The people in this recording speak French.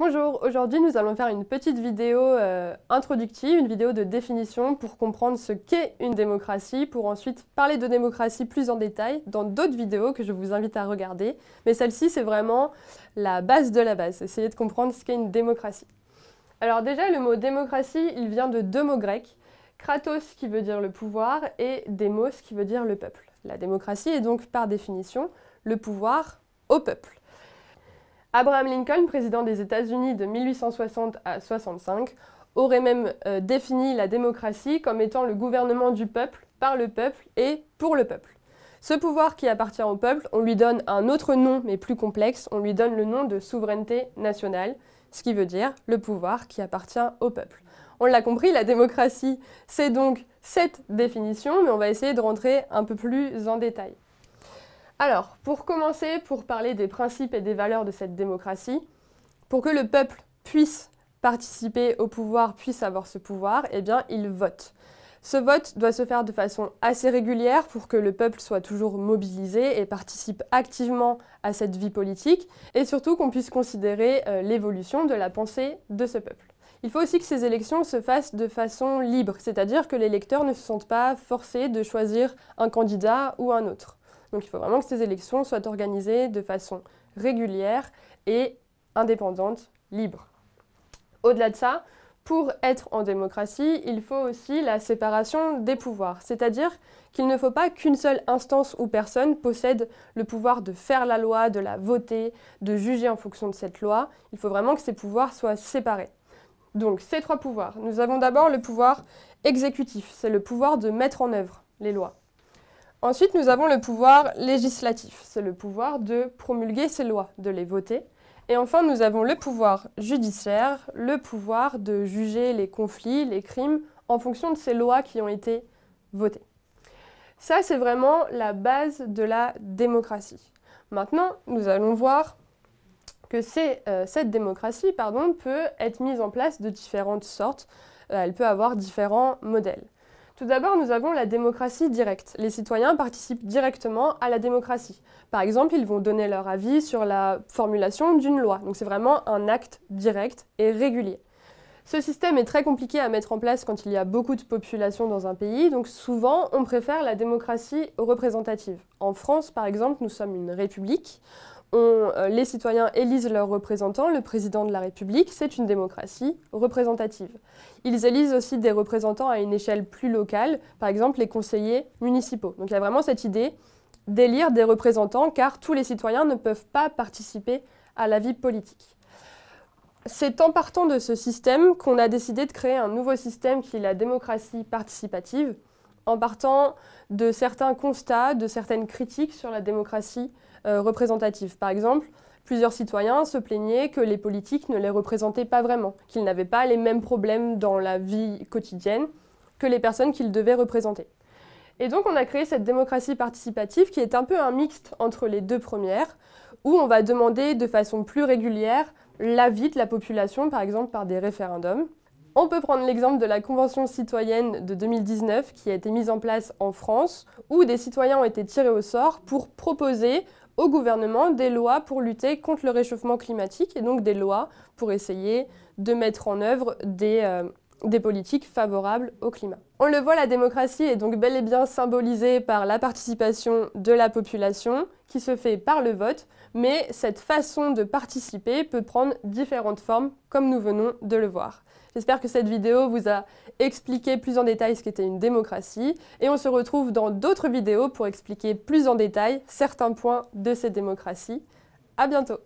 Bonjour, aujourd'hui nous allons faire une petite vidéo euh, introductive, une vidéo de définition pour comprendre ce qu'est une démocratie, pour ensuite parler de démocratie plus en détail dans d'autres vidéos que je vous invite à regarder. Mais celle-ci c'est vraiment la base de la base, essayer de comprendre ce qu'est une démocratie. Alors déjà le mot démocratie, il vient de deux mots grecs, kratos qui veut dire le pouvoir et demos qui veut dire le peuple. La démocratie est donc par définition le pouvoir au peuple. Abraham Lincoln, président des États-Unis de 1860 à 65, aurait même euh, défini la démocratie comme étant le gouvernement du peuple, par le peuple et pour le peuple. Ce pouvoir qui appartient au peuple, on lui donne un autre nom mais plus complexe, on lui donne le nom de souveraineté nationale, ce qui veut dire le pouvoir qui appartient au peuple. On l'a compris, la démocratie, c'est donc cette définition, mais on va essayer de rentrer un peu plus en détail. Alors, pour commencer, pour parler des principes et des valeurs de cette démocratie, pour que le peuple puisse participer au pouvoir, puisse avoir ce pouvoir, eh bien, il vote. Ce vote doit se faire de façon assez régulière pour que le peuple soit toujours mobilisé et participe activement à cette vie politique, et surtout qu'on puisse considérer euh, l'évolution de la pensée de ce peuple. Il faut aussi que ces élections se fassent de façon libre, c'est-à-dire que les électeurs ne se sentent pas forcés de choisir un candidat ou un autre. Donc il faut vraiment que ces élections soient organisées de façon régulière et indépendante, libre. Au-delà de ça, pour être en démocratie, il faut aussi la séparation des pouvoirs, c'est-à-dire qu'il ne faut pas qu'une seule instance ou personne possède le pouvoir de faire la loi, de la voter, de juger en fonction de cette loi. Il faut vraiment que ces pouvoirs soient séparés. Donc ces trois pouvoirs. Nous avons d'abord le pouvoir exécutif, c'est le pouvoir de mettre en œuvre les lois. Ensuite, nous avons le pouvoir législatif. C'est le pouvoir de promulguer ces lois, de les voter. Et enfin, nous avons le pouvoir judiciaire, le pouvoir de juger les conflits, les crimes, en fonction de ces lois qui ont été votées. Ça, c'est vraiment la base de la démocratie. Maintenant, nous allons voir que euh, cette démocratie pardon, peut être mise en place de différentes sortes. Euh, elle peut avoir différents modèles. Tout d'abord, nous avons la démocratie directe. Les citoyens participent directement à la démocratie. Par exemple, ils vont donner leur avis sur la formulation d'une loi. Donc c'est vraiment un acte direct et régulier. Ce système est très compliqué à mettre en place quand il y a beaucoup de population dans un pays, donc souvent on préfère la démocratie représentative. En France, par exemple, nous sommes une république. Euh, les citoyens élisent leurs représentants, le président de la République, c'est une démocratie représentative. Ils élisent aussi des représentants à une échelle plus locale, par exemple les conseillers municipaux. Donc il y a vraiment cette idée d'élire des représentants car tous les citoyens ne peuvent pas participer à la vie politique. C'est en partant de ce système qu'on a décidé de créer un nouveau système qui est la démocratie participative, en partant de certains constats, de certaines critiques sur la démocratie euh, représentative. Par exemple, plusieurs citoyens se plaignaient que les politiques ne les représentaient pas vraiment, qu'ils n'avaient pas les mêmes problèmes dans la vie quotidienne que les personnes qu'ils devaient représenter. Et donc on a créé cette démocratie participative qui est un peu un mixte entre les deux premières, où on va demander de façon plus régulière vie de la population, par exemple par des référendums. On peut prendre l'exemple de la Convention citoyenne de 2019 qui a été mise en place en France, où des citoyens ont été tirés au sort pour proposer au gouvernement des lois pour lutter contre le réchauffement climatique et donc des lois pour essayer de mettre en œuvre des, euh, des politiques favorables au climat. On le voit, la démocratie est donc bel et bien symbolisée par la participation de la population, qui se fait par le vote, mais cette façon de participer peut prendre différentes formes, comme nous venons de le voir. J'espère que cette vidéo vous a expliqué plus en détail ce qu'était une démocratie, et on se retrouve dans d'autres vidéos pour expliquer plus en détail certains points de ces démocraties. À bientôt